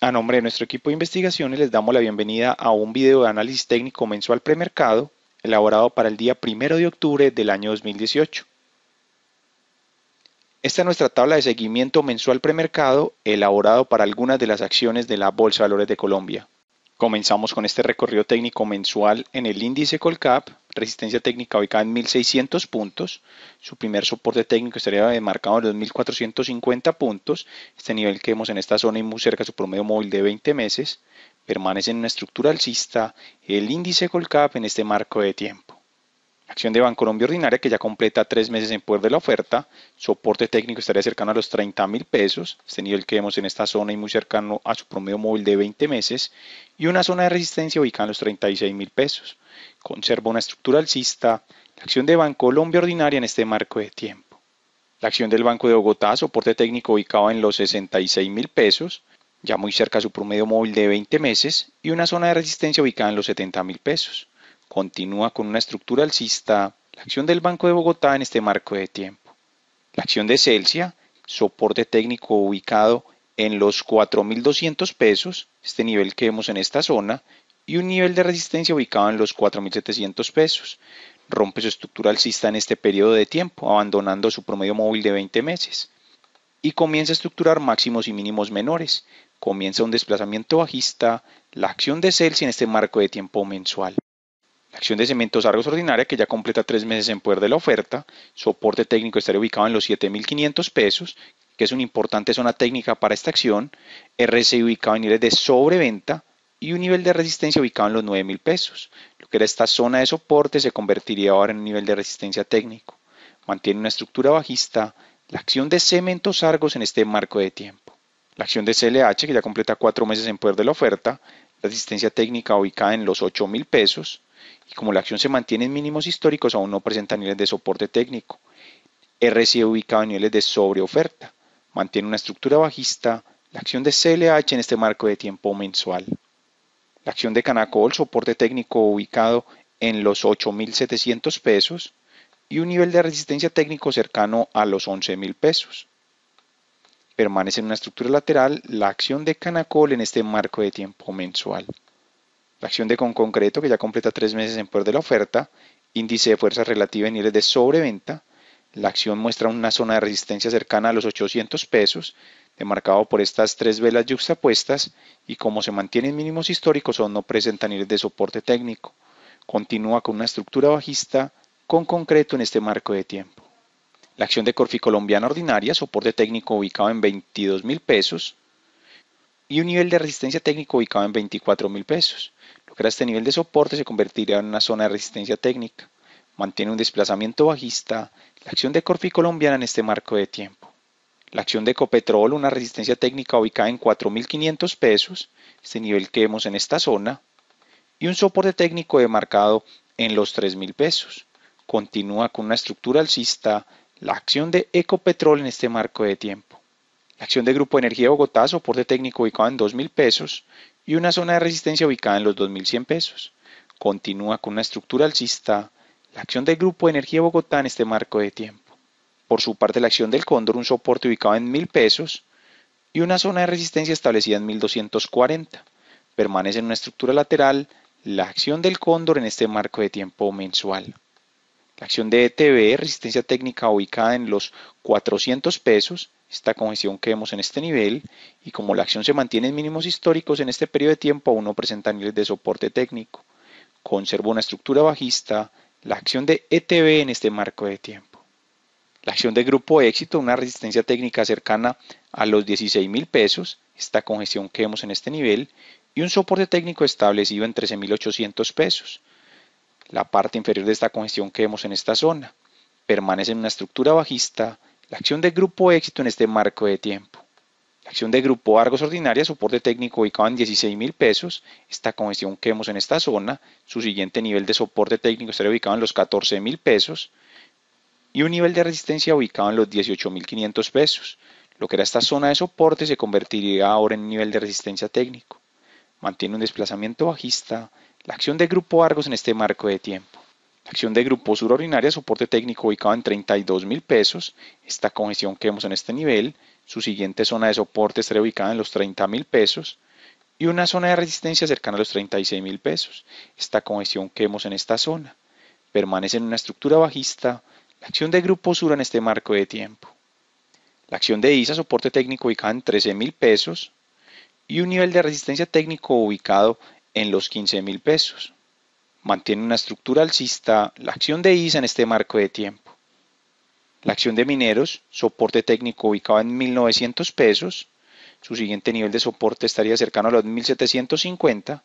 A nombre de nuestro equipo de investigaciones les damos la bienvenida a un video de análisis técnico mensual premercado elaborado para el día 1 de octubre del año 2018. Esta es nuestra tabla de seguimiento mensual premercado elaborado para algunas de las acciones de la Bolsa de Valores de Colombia. Comenzamos con este recorrido técnico mensual en el índice Colcap, resistencia técnica ubicada en 1600 puntos, su primer soporte técnico estaría marcado en los 1450 puntos, este nivel que vemos en esta zona y muy cerca su promedio móvil de 20 meses, permanece en una estructura alcista el índice Colcap en este marco de tiempo acción de Colombia ordinaria que ya completa tres meses en poder de la oferta, soporte técnico estaría cercano a los 30 mil pesos, este nivel que vemos en esta zona y muy cercano a su promedio móvil de 20 meses, y una zona de resistencia ubicada en los 36 mil pesos. Conserva una estructura alcista, la acción de Banco Colombia ordinaria en este marco de tiempo. La acción del Banco de Bogotá, soporte técnico ubicado en los 66 mil pesos, ya muy cerca a su promedio móvil de 20 meses, y una zona de resistencia ubicada en los 70 mil pesos continúa con una estructura alcista la acción del Banco de Bogotá en este marco de tiempo. La acción de Celsia, soporte técnico ubicado en los 4.200 pesos, este nivel que vemos en esta zona, y un nivel de resistencia ubicado en los 4.700 pesos. Rompe su estructura alcista en este periodo de tiempo, abandonando su promedio móvil de 20 meses. Y comienza a estructurar máximos y mínimos menores. Comienza un desplazamiento bajista, la acción de Celsius en este marco de tiempo mensual. La acción de cementos Argos ordinaria, que ya completa tres meses en poder de la oferta, soporte técnico estaría ubicado en los 7.500 pesos, que es una importante zona técnica para esta acción, RC ubicado en niveles de sobreventa y un nivel de resistencia ubicado en los 9.000 pesos. Lo que era esta zona de soporte se convertiría ahora en un nivel de resistencia técnico. Mantiene una estructura bajista la acción de cementos Argos en este marco de tiempo. La acción de CLH, que ya completa cuatro meses en poder de la oferta, resistencia técnica ubicada en los 8.000 pesos, y como la acción se mantiene en mínimos históricos, aún no presenta niveles de soporte técnico. RSI ubicado en niveles de sobreoferta. Mantiene una estructura bajista. La acción de CLH en este marco de tiempo mensual. La acción de Canacol, soporte técnico ubicado en los 8.700 pesos y un nivel de resistencia técnico cercano a los 11.000 pesos. Permanece en una estructura lateral la acción de Canacol en este marco de tiempo mensual. La acción de con concreto, que ya completa tres meses en poder de la oferta, índice de fuerza relativa en niveles de sobreventa. La acción muestra una zona de resistencia cercana a los 800 pesos, demarcado por estas tres velas yuxtapuestas, y como se mantienen mínimos históricos o no presentan niveles de soporte técnico. Continúa con una estructura bajista con concreto en este marco de tiempo. La acción de Corfi Colombiana Ordinaria, soporte técnico ubicado en 22 mil pesos, y un nivel de resistencia técnico ubicado en 24.000 pesos. Lo que este nivel de soporte se convertirá en una zona de resistencia técnica. Mantiene un desplazamiento bajista la acción de Corfi colombiana en este marco de tiempo. La acción de Ecopetrol, una resistencia técnica ubicada en 4.500 pesos, este nivel que vemos en esta zona, y un soporte técnico demarcado en los 3.000 pesos. Continúa con una estructura alcista la acción de Ecopetrol en este marco de tiempo. La acción de Grupo Energía Bogotá, soporte técnico ubicado en 2.000 pesos y una zona de resistencia ubicada en los 2.100 pesos. Continúa con una estructura alcista la acción del Grupo Energía Bogotá en este marco de tiempo. Por su parte, la acción del Cóndor, un soporte ubicado en 1.000 pesos y una zona de resistencia establecida en 1.240. Permanece en una estructura lateral la acción del Cóndor en este marco de tiempo mensual. La acción de ETB, resistencia técnica ubicada en los 400 pesos esta congestión que vemos en este nivel y como la acción se mantiene en mínimos históricos en este periodo de tiempo aún no presenta niveles de soporte técnico. Conserva una estructura bajista la acción de ETB en este marco de tiempo. La acción de grupo éxito, una resistencia técnica cercana a los $16,000. mil pesos, esta congestión que vemos en este nivel, y un soporte técnico establecido en 13.800 pesos. La parte inferior de esta congestión que vemos en esta zona permanece en una estructura bajista la acción de grupo éxito en este marco de tiempo. La acción de grupo Argos Ordinaria, soporte técnico ubicado en 16 mil pesos. Esta congestión que vemos en esta zona, su siguiente nivel de soporte técnico estaría ubicado en los 14 mil pesos y un nivel de resistencia ubicado en los $18,500 pesos. Lo que era esta zona de soporte se convertiría ahora en nivel de resistencia técnico. Mantiene un desplazamiento bajista la acción de grupo Argos en este marco de tiempo. Acción de grupo sur ordinaria, soporte técnico ubicado en 32 mil pesos. Esta congestión que vemos en este nivel. Su siguiente zona de soporte estaría ubicada en los 30 mil pesos. Y una zona de resistencia cercana a los 36 mil pesos. Esta congestión que vemos en esta zona. Permanece en una estructura bajista. La acción de grupo sur en este marco de tiempo. La acción de ISA, soporte técnico ubicado en 13 mil pesos. Y un nivel de resistencia técnico ubicado en los 15 mil pesos mantiene una estructura alcista la acción de ISA en este marco de tiempo. La acción de mineros, soporte técnico ubicado en 1900 pesos, su siguiente nivel de soporte estaría cercano a los 1750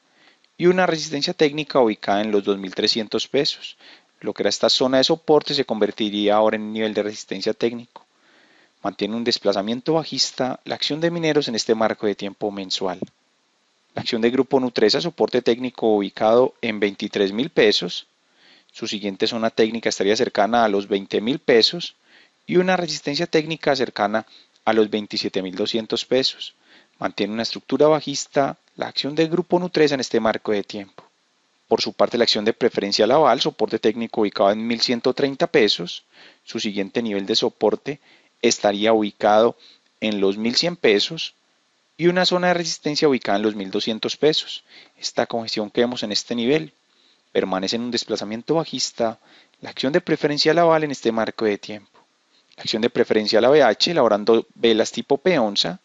y una resistencia técnica ubicada en los 2300 pesos. Lo que era esta zona de soporte se convertiría ahora en nivel de resistencia técnico. Mantiene un desplazamiento bajista la acción de mineros en este marco de tiempo mensual. La acción de Grupo Nutresa, soporte técnico ubicado en 23,000 mil pesos. Su siguiente zona técnica estaría cercana a los 20 mil pesos y una resistencia técnica cercana a los 27.200 pesos. Mantiene una estructura bajista la acción de Grupo Nutresa en este marco de tiempo. Por su parte, la acción de preferencia Laval, soporte técnico ubicado en 1.130 pesos. Su siguiente nivel de soporte estaría ubicado en los 1.100 pesos y una zona de resistencia ubicada en los 1200 pesos. Esta congestión que vemos en este nivel permanece en un desplazamiento bajista la acción de la aval en este marco de tiempo. La acción de preferencia la BH elaborando velas tipo p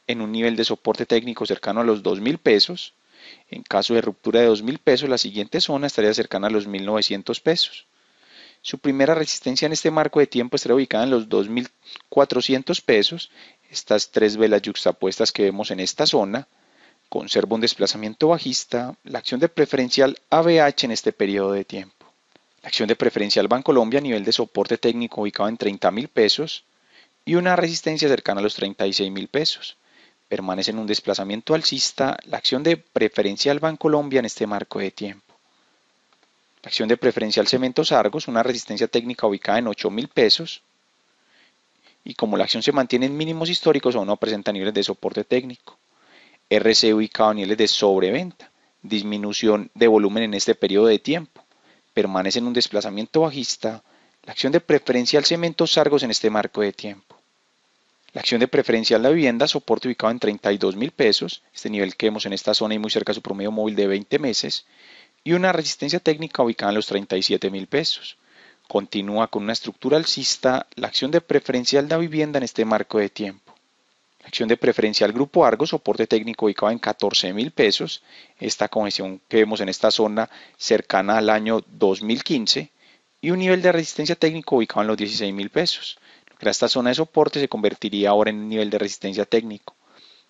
en un nivel de soporte técnico cercano a los 2000 pesos. En caso de ruptura de 2000 pesos, la siguiente zona estaría cercana a los 1900 pesos. Su primera resistencia en este marco de tiempo estaría ubicada en los 2.400 pesos, estas tres velas yuxtapuestas que vemos en esta zona conserva un desplazamiento bajista, la acción de preferencial ABH en este periodo de tiempo. La acción de preferencial Bancolombia a nivel de soporte técnico ubicado en 30,000 mil pesos y una resistencia cercana a los 36,000 mil pesos. Permanece en un desplazamiento alcista la acción de preferencial Bancolombia en este marco de tiempo. La acción de preferencial Cementos Argos, una resistencia técnica ubicada en 8,000 mil pesos y como la acción se mantiene en mínimos históricos aún no presenta niveles de soporte técnico. RC ubicado en niveles de sobreventa, disminución de volumen en este periodo de tiempo, permanece en un desplazamiento bajista, la acción de preferencial cemento sargos en este marco de tiempo. La acción de Preferencia preferencial la vivienda, soporte ubicado en 32 mil pesos, este nivel que vemos en esta zona y muy cerca su promedio móvil de 20 meses, y una resistencia técnica ubicada en los 37 mil pesos. Continúa con una estructura alcista la acción de preferencial de vivienda en este marco de tiempo. La acción de preferencial Grupo Argos, soporte técnico ubicado en 14,000 mil pesos. Esta congestión que vemos en esta zona cercana al año 2015 y un nivel de resistencia técnico ubicado en los 16,000 mil pesos. Esta zona de soporte se convertiría ahora en un nivel de resistencia técnico.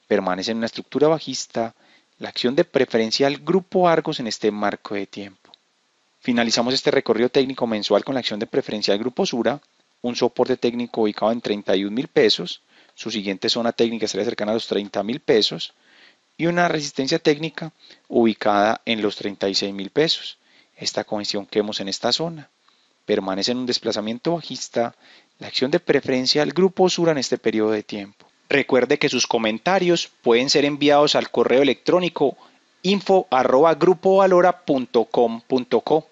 Permanece en una estructura bajista la acción de preferencial Grupo Argos en este marco de tiempo. Finalizamos este recorrido técnico mensual con la acción de preferencia del Grupo Sura, un soporte técnico ubicado en 31 mil pesos, su siguiente zona técnica estaría cercana a los 30 mil pesos y una resistencia técnica ubicada en los 36 mil pesos. Esta cohesión que vemos en esta zona permanece en un desplazamiento bajista la acción de preferencia del Grupo Sura en este periodo de tiempo. Recuerde que sus comentarios pueden ser enviados al correo electrónico info.grupovalora.com.co.